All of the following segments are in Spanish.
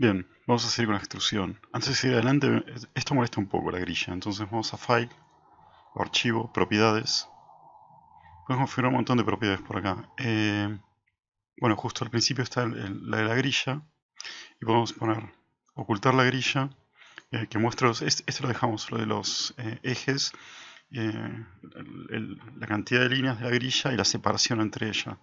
Bien, vamos a seguir con la extrusión. Antes de seguir adelante, esto molesta un poco la grilla, entonces vamos a File, Archivo, Propiedades. Podemos configurar un montón de propiedades por acá. Eh, bueno, justo al principio está la de la grilla y podemos poner Ocultar la grilla, eh, que muestra esto lo dejamos, lo de los eh, ejes, eh, la cantidad de líneas de la grilla y la separación entre ellas.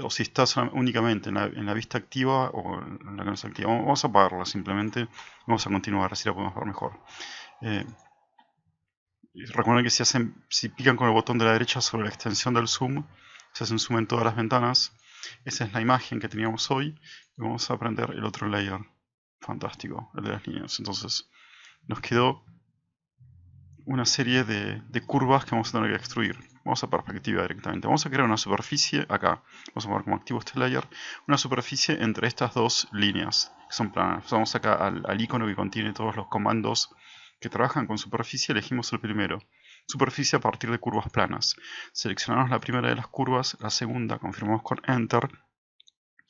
O si estás únicamente en la, vista activa o en la que no activa. Vamos a apagarlo simplemente. Vamos a continuar, así la podemos ver mejor. Eh, recuerden que si, hacen, si pican con el botón de la derecha sobre la extensión del zoom, se hacen zoom en todas las ventanas. Esa es la imagen que teníamos hoy. Y vamos a aprender el otro layer. Fantástico, el de las líneas. Entonces, nos quedó una serie de, curvas que vamos a tener que extruir. Vamos a perspectiva directamente. Vamos a crear una superficie acá. Vamos a poner como activo este layer. Una superficie entre estas dos líneas, que son planas. Vamos acá al, icono que contiene todos los comandos que trabajan con superficie. Elegimos el primero. Superficie a partir de curvas planas. Seleccionamos la primera de las curvas, la segunda, confirmamos con Enter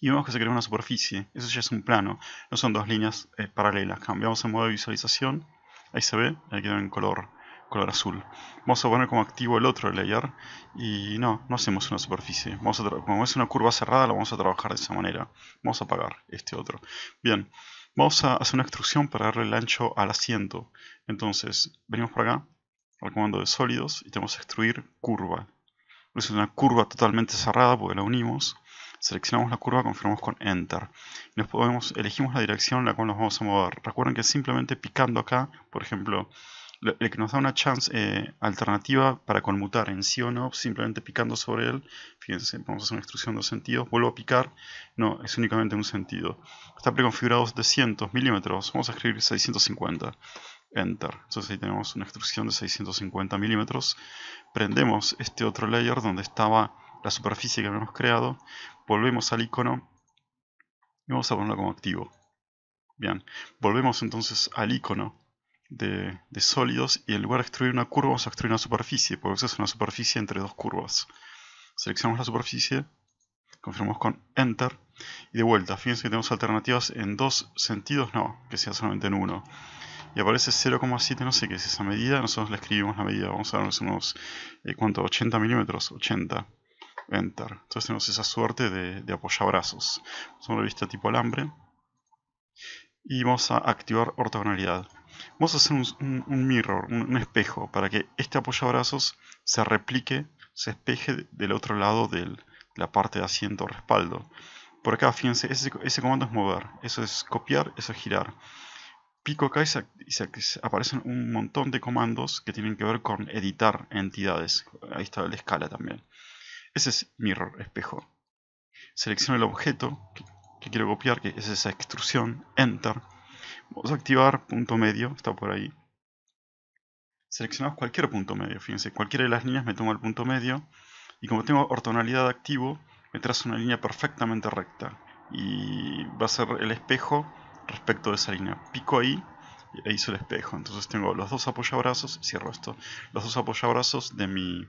y vemos que se crea una superficie. Eso ya es un plano, no son dos líneas eh, paralelas. Cambiamos el modo de visualización, ahí se ve, ahí queda en color color azul. Vamos a poner como activo el otro layer y no, no hacemos una superficie. Vamos a como es una curva cerrada la vamos a trabajar de esa manera. Vamos a apagar este otro. Bien, vamos a hacer una extrusión para darle el ancho al asiento. Entonces, venimos para acá, al comando de sólidos y tenemos extruir curva. Es una curva totalmente cerrada porque la unimos. Seleccionamos la curva, confirmamos con Enter. nos podemos, elegimos la dirección en la cual nos vamos a mover. Recuerden que simplemente picando acá, por ejemplo, el que nos da una chance eh, alternativa para conmutar en sí o no, simplemente picando sobre él. Fíjense, vamos a hacer una extrusión de dos sentidos, vuelvo a picar, no, es únicamente un sentido. Está preconfigurado 700 milímetros, vamos a escribir 650. Enter. Entonces ahí tenemos una extrusión de 650 milímetros. Prendemos este otro layer donde estaba la superficie que habíamos creado. Volvemos al icono y vamos a ponerlo como activo. Bien, volvemos entonces al icono de, sólidos y en lugar de extruir una curva vamos a extruir una superficie, porque eso es una superficie entre dos curvas. Seleccionamos la superficie, confirmamos con Enter y de vuelta, fíjense que tenemos alternativas en dos sentidos, no, que sea solamente en uno. Y aparece 0,7, no sé qué es esa medida, nosotros le escribimos la medida, vamos a darnos unos, eh, ¿cuánto? 80 milímetros, 80. Enter. Entonces tenemos esa suerte de, apoyabrazos. Vamos a una tipo alambre. Y vamos a activar ortogonalidad. Vamos a hacer un, mirror, un, espejo, para que este apoyabrazos se replique, se espeje del otro lado de la parte de asiento o respaldo. Por acá, fíjense, ese, comando es mover, eso es copiar, eso es girar. Pico acá y, aparecen un montón de comandos que tienen que ver con editar entidades. Ahí está la escala también. Ese es mirror, espejo. Selecciono el objeto que quiero copiar, que es esa extrusión, enter Vamos a activar punto medio, está por ahí. Seleccionamos cualquier punto medio, fíjense, cualquiera de las líneas me toma el punto medio. Y como tengo ortonalidad activo, me trazo una línea perfectamente recta. Y va a ser el espejo respecto de esa línea. Pico ahí e hizo el espejo. Entonces tengo los dos apoyabrazos, cierro esto, los dos apoyabrazos de mi,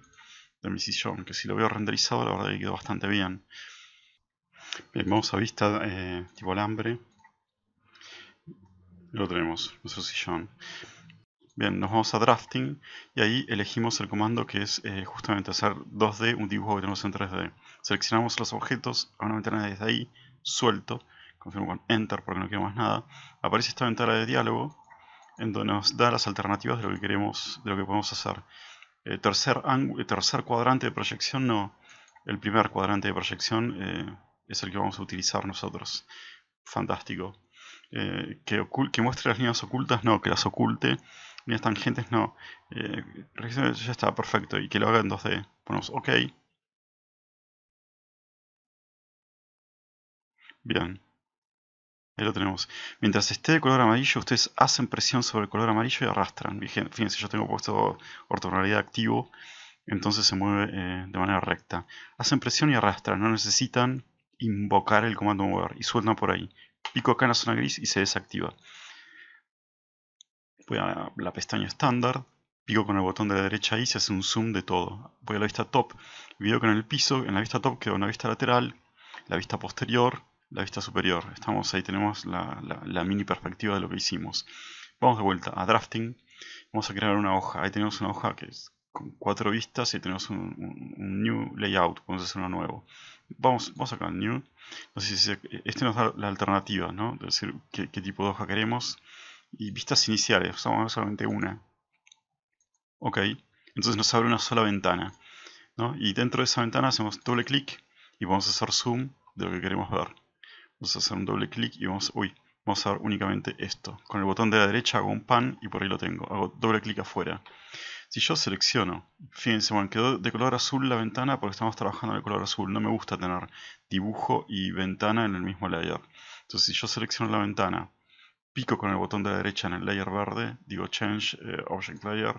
de mi sillón, que si lo veo renderizado la verdad que quedó bastante bien. bien vamos a vista eh, tipo alambre. Lo tenemos, nuestro sillón. Bien, nos vamos a Drafting y ahí elegimos el comando que es eh, justamente hacer 2D un dibujo que tenemos en 3D. Seleccionamos los objetos a una ventana desde ahí, suelto, confirmo con Enter porque no quiero más nada. Aparece esta ventana de diálogo en donde nos da las alternativas de lo que queremos, de lo que podemos hacer. Eh, tercer, eh, tercer cuadrante de proyección no, el primer cuadrante de proyección eh, es el que vamos a utilizar nosotros. Fantástico. Eh, que, muestre las líneas ocultas, no, que las oculte, líneas tangentes, no. Eh, ya está, perfecto, y que lo haga en 2D. Ponemos OK. Bien. Ahí lo tenemos. Mientras esté de color amarillo, ustedes hacen presión sobre el color amarillo y arrastran. Fíjense, yo tengo puesto ortogonalidad activo, entonces se mueve eh, de manera recta. Hacen presión y arrastran, no necesitan invocar el comando mover y suelta por ahí pico acá en la zona gris y se desactiva. Voy a la pestaña estándar, pico con el botón de la derecha ahí, se hace un zoom de todo. Voy a la vista top, video con el piso, en la vista top queda una vista lateral, la vista posterior, la vista superior. Estamos ahí, tenemos la, la mini perspectiva de lo que hicimos. Vamos de vuelta a drafting, vamos a crear una hoja. Ahí tenemos una hoja que es cuatro vistas y tenemos un, new layout, podemos hacer uno nuevo. Vamos, vamos acá al new. este nos da la alternativa, ¿no? Es decir, qué, tipo de hoja queremos. Y vistas iniciales, vamos solamente una. Ok, entonces nos abre una sola ventana. Y dentro de esa ventana hacemos doble clic y vamos a hacer zoom de lo que queremos ver. Vamos a hacer un doble clic y vamos, uy, vamos a ver únicamente esto. Con el botón de la derecha hago un pan y por ahí lo tengo. Hago doble clic afuera. Si yo selecciono, fíjense, bueno, quedó de color azul la ventana porque estamos trabajando en color azul. No me gusta tener dibujo y ventana en el mismo layer. Entonces si yo selecciono la ventana, pico con el botón de la derecha en el layer verde, digo Change eh, Object Layer,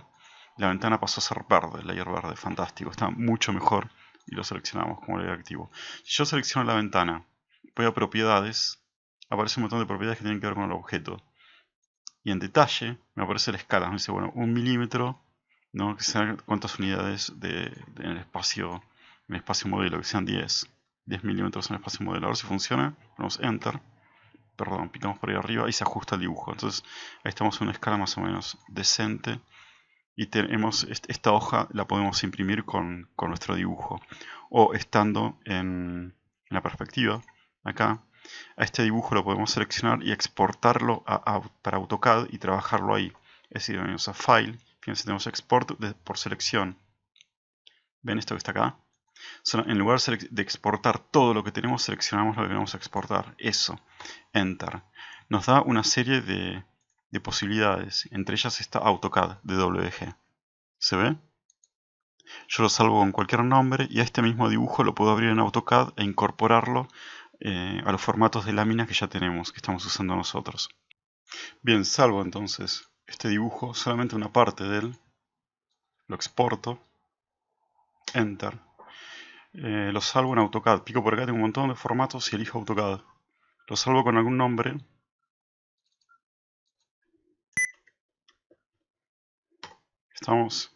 la ventana pasó a ser verde, el layer verde, fantástico, está mucho mejor y lo seleccionamos como layer activo. Si yo selecciono la ventana, voy a propiedades, aparece un montón de propiedades que tienen que ver con el objeto. Y en detalle me aparece la escala, me dice, bueno, un milímetro ¿no? Que sean cuántas unidades de, en el espacio en el espacio modelo, que sean 10. 10 milímetros en el espacio modelo. A si funciona. Ponemos Enter. Perdón, picamos por ahí arriba y se ajusta el dibujo. Entonces ahí estamos en una escala más o menos decente. Y tenemos esta hoja la podemos imprimir con, nuestro dibujo. O estando en, la perspectiva, acá, a este dibujo lo podemos seleccionar y exportarlo para AutoCAD y trabajarlo ahí. Es decir, venimos a File, Fíjense, tenemos export por selección. ¿Ven esto que está acá? en lugar de exportar todo lo que tenemos, seleccionamos lo que vamos a exportar. Eso. Enter. Nos da una serie de, posibilidades. Entre ellas está AutoCAD de WG. ¿Se ve? Yo lo salvo con cualquier nombre y a este mismo dibujo lo puedo abrir en AutoCAD e incorporarlo eh, a los formatos de láminas que ya tenemos, que estamos usando nosotros. Bien, salvo entonces este dibujo, solamente una parte de él, lo exporto, enter, eh, lo salvo en AutoCAD, pico por acá, tengo un montón de formatos y elijo AutoCAD, lo salvo con algún nombre, estamos...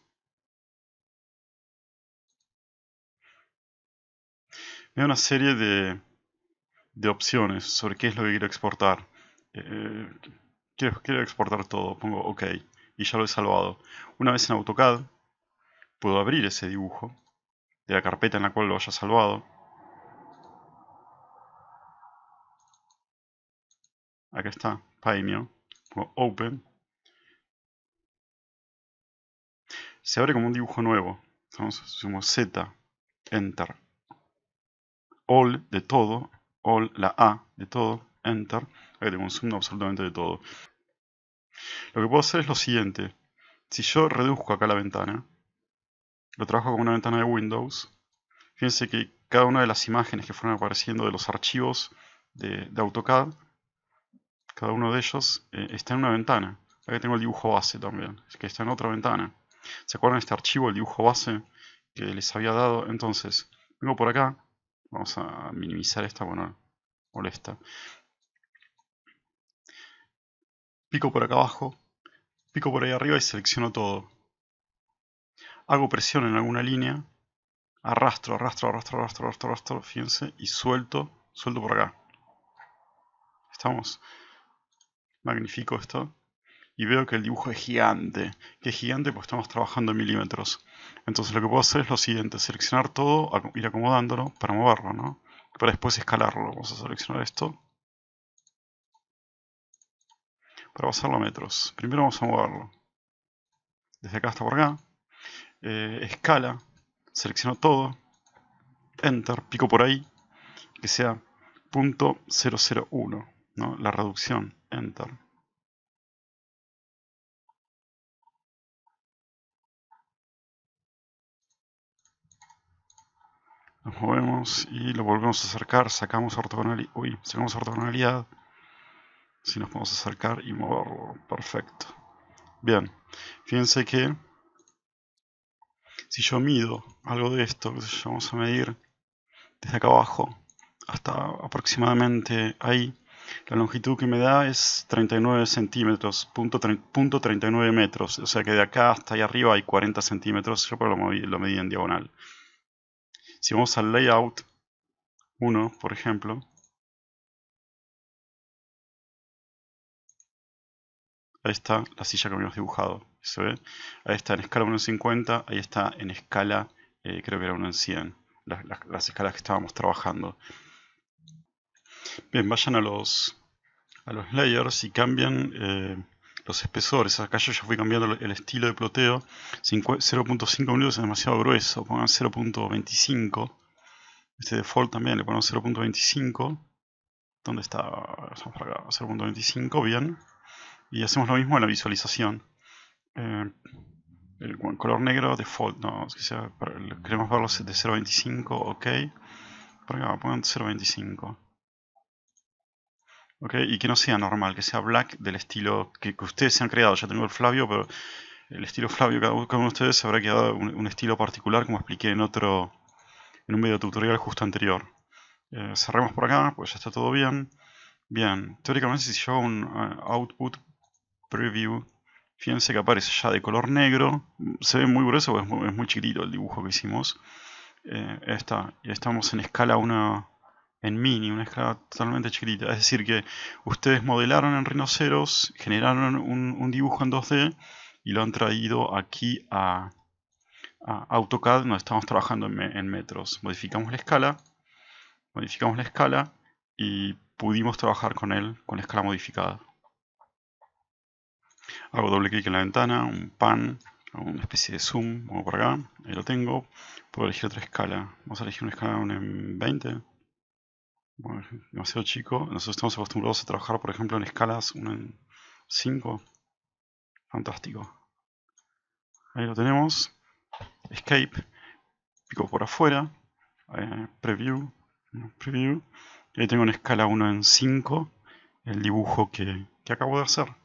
Me una serie de, opciones sobre qué es lo que quiero exportar. Eh, Quiero, exportar todo, pongo OK y ya lo he salvado. Una vez en AutoCAD, puedo abrir ese dibujo de la carpeta en la cual lo haya salvado. Acá está, pymeo, Pongo Open. Se abre como un dibujo nuevo. Entonces sumo Z, Enter. All de todo, All la A de todo, Enter que te consuma absolutamente de todo. Lo que puedo hacer es lo siguiente. Si yo reduzco acá la ventana, lo trabajo como una ventana de Windows, fíjense que cada una de las imágenes que fueron apareciendo de los archivos de, AutoCAD, cada uno de ellos eh, está en una ventana. Acá tengo el dibujo base también, que está en otra ventana. ¿Se acuerdan este archivo, el dibujo base que les había dado? Entonces, vengo por acá, vamos a minimizar esta, bueno, molesta pico por acá abajo, pico por ahí arriba y selecciono todo. Hago presión en alguna línea, arrastro, arrastro, arrastro, arrastro, arrastro, arrastro, fíjense, y suelto, suelto por acá. ¿Estamos? Magnifico esto. Y veo que el dibujo es gigante. Que es gigante Pues estamos trabajando en milímetros. Entonces lo que puedo hacer es lo siguiente, seleccionar todo, ir acomodándolo para moverlo, ¿no? Para después escalarlo. Vamos a seleccionar esto, para pasarlo a metros. Primero vamos a moverlo. Desde acá hasta por acá. Eh, escala. Selecciono todo. Enter. Pico por ahí. Que sea .001 ¿no? La reducción. Enter. Nos movemos y lo volvemos a acercar. Sacamos ortogonalidad. Uy, sacamos ortogonalidad si nos podemos acercar y moverlo, perfecto. Bien, fíjense que si yo mido algo de esto, vamos a medir desde acá abajo hasta aproximadamente ahí, la longitud que me da es 39 centímetros, punto, 39 metros, o sea que de acá hasta ahí arriba hay 40 centímetros, yo lo medí en diagonal. Si vamos al layout 1, por ejemplo, Ahí está la silla que habíamos dibujado. ¿Se ve? Ahí está en escala 1 en ahí está en escala, eh, creo que era 1 en 100, las, escalas que estábamos trabajando. Bien, vayan a los, a los layers y cambian eh, los espesores. Acá yo ya fui cambiando el estilo de ploteo. 0.5 minutos es demasiado grueso, pongan 0.25. Este default también le ponemos 0.25. ¿Dónde está? 0.25, bien. Y hacemos lo mismo en la visualización. Eh, el color negro default, no, queremos verlo de 0.25, ok. Por acá, pongan 0.25. Ok, y que no sea normal, que sea black del estilo que, ustedes se han creado. Ya tengo el Flavio, pero el estilo Flavio, que uno de ustedes habrá quedado un, estilo particular, como expliqué en otro, en un video tutorial justo anterior. Eh, cerremos por acá, pues ya está todo bien. Bien, teóricamente si yo hago un eh, output preview. Fíjense que aparece ya de color negro. Se ve muy grueso, es muy, es muy chiquitito el dibujo que hicimos. Eh, está, estamos en escala 1 en mini, una escala totalmente chiquita Es decir, que ustedes modelaron en rinoceros, generaron un, dibujo en 2D y lo han traído aquí a, AutoCAD, donde estamos trabajando en, en metros. Modificamos la escala, modificamos la escala y pudimos trabajar con él con la escala modificada hago doble clic en la ventana, un pan, una especie de zoom, como por acá, ahí lo tengo, puedo elegir otra escala, vamos a elegir una escala en 20, demasiado chico, nosotros estamos acostumbrados a trabajar por ejemplo en escalas 1 en 5, fantástico, ahí lo tenemos, escape, pico por afuera, eh, preview, preview, y ahí tengo una escala 1 en 5 el dibujo que acabo de hacer.